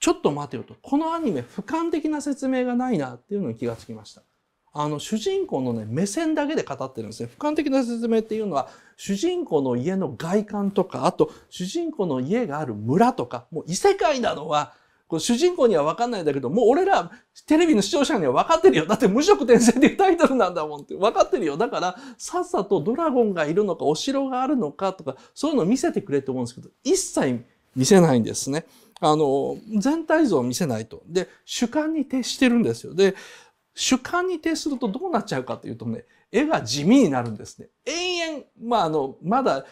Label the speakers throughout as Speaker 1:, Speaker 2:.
Speaker 1: ちょっと待てよと。このアニメ、俯瞰的な説明がないなっていうのに気がつきました。あの、主人公のね、目線だけで語ってるんですね。俯瞰的な説明っていうのは、主人公の家の外観とか、あと、主人公の家がある村とか、もう異世界なのは、こう主人公には分かんないんだけど、もう俺らテレビの視聴者には分かってるよ。だって無色転生っていうタイトルなんだもんって分かってるよ。だからさっさとドラゴンがいるのか、お城があるのかとか、そういうのを見せてくれって思うんですけど、一切見せないんですね。あの、全体像を見せないと。で、主観に徹してるんですよ。で、主観に徹するとどうなっちゃうかというとね、絵が地味になるんですね。延々、まあ、あの、まだ、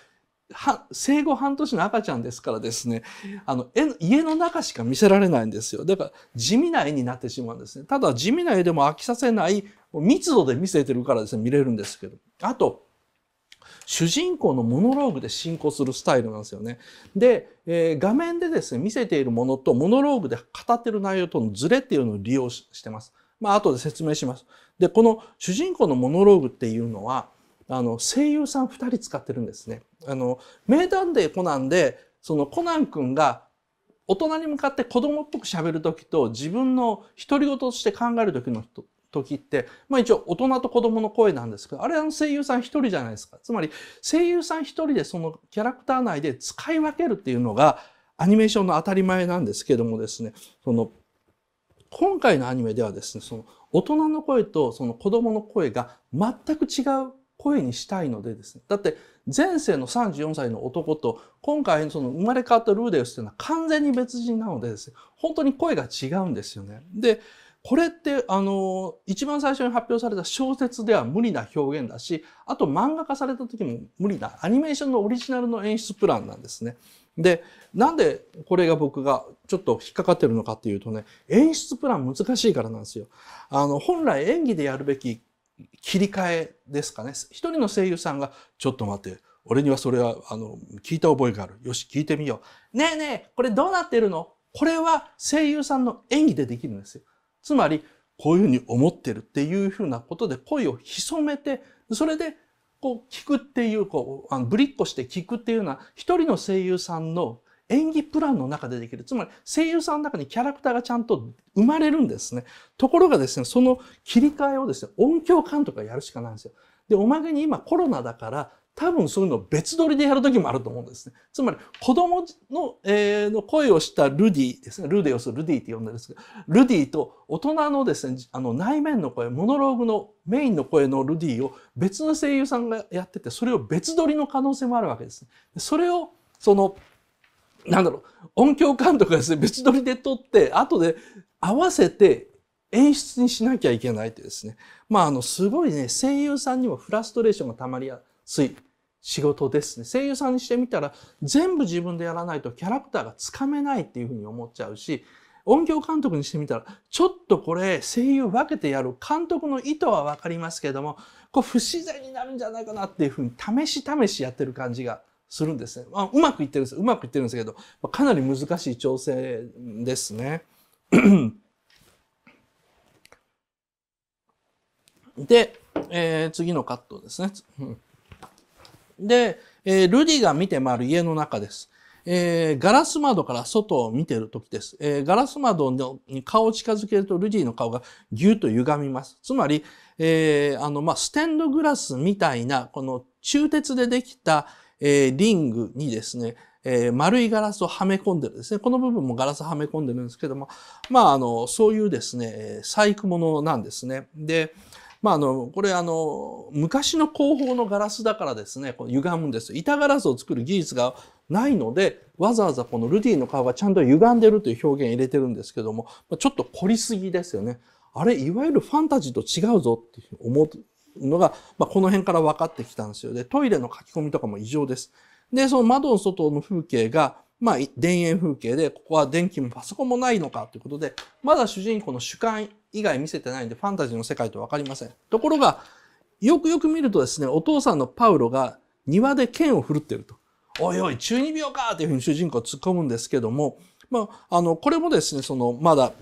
Speaker 1: は生後半年の赤ちゃんですからですね、あの、絵の、家の中しか見せられないんですよ。だから、地味な絵になってしまうんですね。ただ、地味な絵でも飽きさせない、密度で見せてるからですね、見れるんですけど。あと、主人公のモノローグで進行するスタイルなんですよね。で、えー、画面でですね、見せているものとモノローグで語ってる内容とのズレっていうのを利用してます。まあ、後で説明します。で、この主人公のモノローグっていうのは、あの、声優さん二人使ってるんですね。あの、名探偵コナンで、そのコナン君が大人に向かって子供っぽく喋る時と自分の独り言として考える時の人時って、まあ一応大人と子供の声なんですけど、あれあの声優さん一人じゃないですか。つまり声優さん一人でそのキャラクター内で使い分けるっていうのがアニメーションの当たり前なんですけどもですね、その今回のアニメではですね、その大人の声とその子供の声が全く違う声にしたいのでですね、だって前世の34歳の男と今回のその生まれ変わったルーデウスというのは完全に別人なのでですね、本当に声が違うんですよね。で、これってあの一番最初に発表された小説では無理な表現だしあと漫画化された時も無理なアニメーションのオリジナルの演出プランなんですね。でなんでこれが僕がちょっと引っかかってるのかっていうとね演出プラン難しいからなんですよ。あの本来演技でやるべき切り替えですかね一人の声優さんが「ちょっと待って俺にはそれはあの聞いた覚えがあるよし聞いてみよう」「ねえねえこれどうなってるのこれは声優さんの演技でできるんですよ。つまり、こういうふうに思ってるっていうふうなことで声を潜めて、それで、こう、聞くっていう、こう、あのぶりっこして聞くっていうのは、一人の声優さんの演技プランの中でできる。つまり、声優さんの中にキャラクターがちゃんと生まれるんですね。ところがですね、その切り替えをですね、音響監督がやるしかないんですよ。で、おまけに今コロナだから、多分そういうのを別撮りでやる時もあると思うんですね。つまり、子供の,、えー、の声をしたルディですね。ルディをするルディって呼んでるんですけど、ルディと大人のですね、あの内面の声、モノローグのメインの声のルディを別の声優さんがやってて、それを別撮りの可能性もあるわけです、ね。それを、その、なんだろう、音響監督がですね、別撮りで撮って、後で合わせて演出にしなきゃいけないってですね。まあ、あの、すごいね、声優さんにもフラストレーションがたまりやすい仕事ですね。声優さんにしてみたら全部自分でやらないとキャラクターがつかめないっていうふうに思っちゃうし、音響監督にしてみたら、ちょっとこれ声優分けてやる監督の意図はわかりますけども、こう不自然になるんじゃないかなっていうふうに試し試しやってる感じがするんですね。まあ、うまくいってるんです。うまくいってるんですけど、まかなり難しい調整ですね。で、えー、次のカットですね。で、えー、ルディが見て回る家の中です。えー、ガラス窓から外を見てる時です。えー、ガラス窓に顔を近づけるとルディの顔がぎゅっと歪みます。つまり、えー、あの、まあ、ステンドグラスみたいな、この鋳鉄でできた、えリングにですね、え丸いガラスをはめ込んでるんですね。この部分もガラスはめ込んでるんですけども、まあ、あの、そういうですね、細工物なんですね。で、まあ、あの、これあの、昔の工法のガラスだからですね、こう歪むんです板ガラスを作る技術がないので、わざわざこのルディの顔がちゃんと歪んでるという表現を入れてるんですけども、ちょっと凝りすぎですよね。あれ、いわゆるファンタジーと違うぞっていう思うのが、まあ、この辺から分かってきたんですよ。で、トイレの書き込みとかも異常です。で、その窓の外の風景が、まあ、田園風景で、ここは電気もパソコンもないのかということで、まだ主人公の主観以外見せてないんで、ファンタジーの世界と分かりません。ところが、よくよく見るとですね、お父さんのパウロが庭で剣を振るってると。おいおい、中二病かっていうふうに主人公突っ込むんですけども、まあ、あの、これもですね、その、まだ、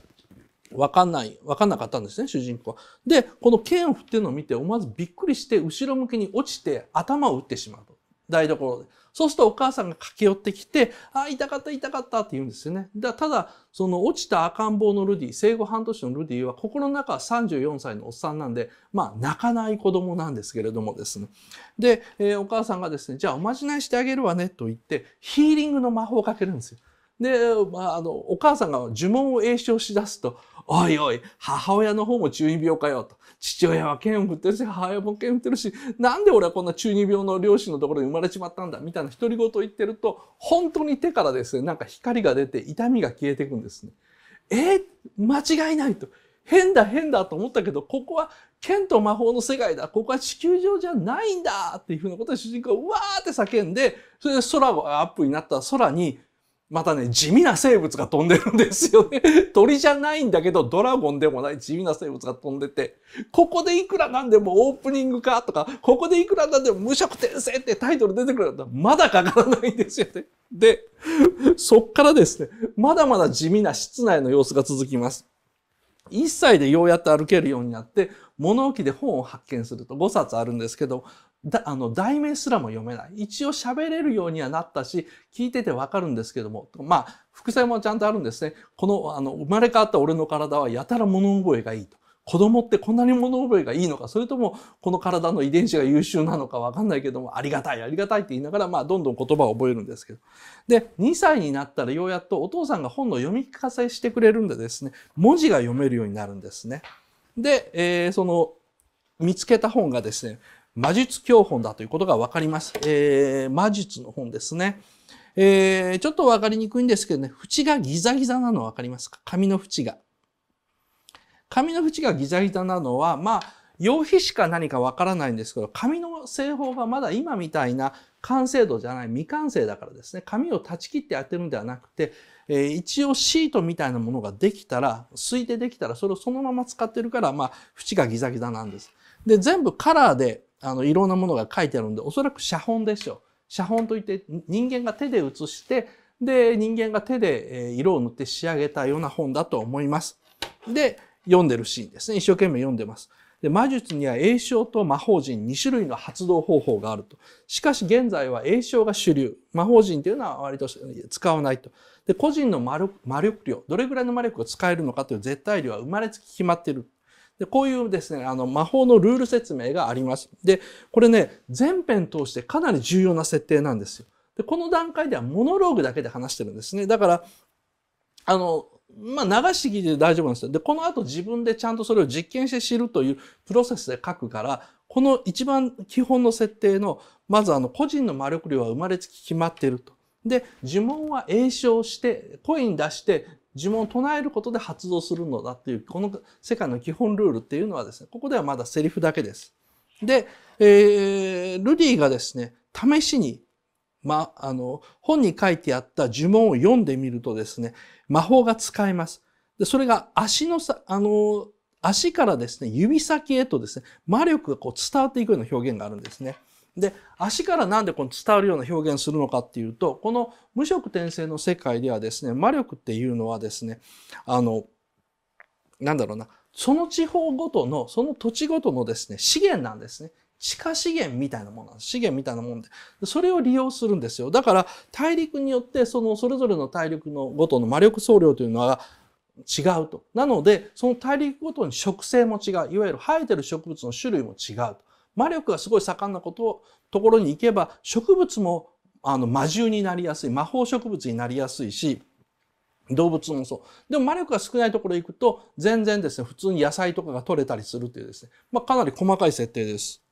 Speaker 1: わかんない、わかんなかったんですね、主人公は。で、この剣を振ってるのを見て、思わずびっくりして、後ろ向きに落ちて、頭を打ってしまうと。台所で。そうするとお母さんが駆け寄ってきて、あ、痛かった、痛かったって言うんですよね。だただ、その落ちた赤ん坊のルディ、生後半年のルディは心の中は34歳のおっさんなんで、まあ泣かない子供なんですけれどもですね。で、えー、お母さんがですね、じゃあおまじないしてあげるわねと言って、ヒーリングの魔法をかけるんですよ。で、まあ、あの、お母さんが呪文を栄唱し出すと、おいおい、母親の方も中二病かよと。父親は剣を振ってるし、母親も剣振ってるし、なんで俺はこんな中二病の両親のところに生まれちまったんだ、みたいな独り言を言ってると、本当に手からですね、なんか光が出て痛みが消えていくんですね。え間違いないと。変だ変だと思ったけど、ここは剣と魔法の世界だ。ここは地球上じゃないんだっていうふうなことで主人公はうわーって叫んで、それで空がアップになった空にまたね、地味な生物が飛んでるんですよね。鳥じゃないんだけど、ドラゴンでもない地味な生物が飛んでて、ここでいくらなんでもオープニングかとか、ここでいくらなんでも無色転生ってタイトル出てくるんだまだかからないんですよね。で、そっからですね、まだまだ地味な室内の様子が続きます。1歳でようやって歩けるようになって、物置で本を発見すると5冊あるんですけど、だあの題名すらも読めない一応喋れるようにはなったし聞いててわかるんですけどもまあ伏線もちゃんとあるんですねこのあの生まれ変わった俺の体はやたら物覚えがいいと子供ってこんなに物覚えがいいのかそれともこの体の遺伝子が優秀なのかわかんないけどもありがたいありがたいって言いながらまあどんどん言葉を覚えるんですけどで2歳になったらようやっとお父さんが本の読み聞かせしてくれるんでですね文字が読めるようになるんですねで、えー、その見つけた本がですね魔術教本だということが分かります。えー、魔術の本ですね。えー、ちょっと分かりにくいんですけどね、縁がギザギザなの分かりますか紙の縁が。紙の縁がギザギザなのは、まあ、用皮しか何か分からないんですけど、紙の製法がまだ今みたいな完成度じゃない、未完成だからですね、紙を断ち切って当てるんではなくて、えー、一応シートみたいなものができたら、いでできたら、それをそのまま使ってるから、まあ、縁がギザギザなんです。で、全部カラーで、あの、いろんなものが書いてあるんで、おそらく写本でしょう。写本といって、人間が手で写して、で、人間が手で色を塗って仕上げたような本だと思います。で、読んでるシーンですね。一生懸命読んでます。で、魔術には栄唱と魔法陣2種類の発動方法があると。しかし現在は栄唱が主流。魔法陣というのは割と使わないと。で、個人の魔力魔力量、どれぐらいの魔力を使えるのかという絶対量は生まれつき決まっている。でこういうですね、あの魔法のルール説明があります。で、これね、全編通してかなり重要な設定なんですよ。で、この段階ではモノローグだけで話してるんですね。だから、あの、まあ、流し聞いて大丈夫なんですよ。で、この後自分でちゃんとそれを実験して知るというプロセスで書くから、この一番基本の設定の、まずあの、個人の魔力量は生まれつき決まっていると。で、呪文は詠唱して、コイン出して、呪文を唱えることで発動するのだっていうこの世界の基本ルールっていうのはですねここではまだセリフだけです。で、えー、ルディがですね試しに、ま、あの本に書いてあった呪文を読んでみるとですね魔法が使えます。でそれが足のさあの足からですね指先へとですね魔力がこう伝わっていくような表現があるんですね。で足からなんでこの伝わるような表現するのかっていうとこの無色転生の世界ではですね魔力っていうのはですねあのなんだろうなその地方ごとのその土地ごとのですね資源なんですね。地下資源みたいなものなんです。資源みたいなもんで。それを利用するんですよ。だから大陸によってそのそれぞれの大陸のごとの魔力総量というのは違うと。なので、その大陸ごとに植生も違う。いわゆる生えてる植物の種類も違うと。魔力がすごい盛んなことをところに行けば植物もあの魔獣になりやすい魔法植物になりやすいし動物もそう。でも魔力が少ないところへ行くと、全然ですね、普通に野菜とかが取れたりするというですね、まあ、かなり細かい設定です。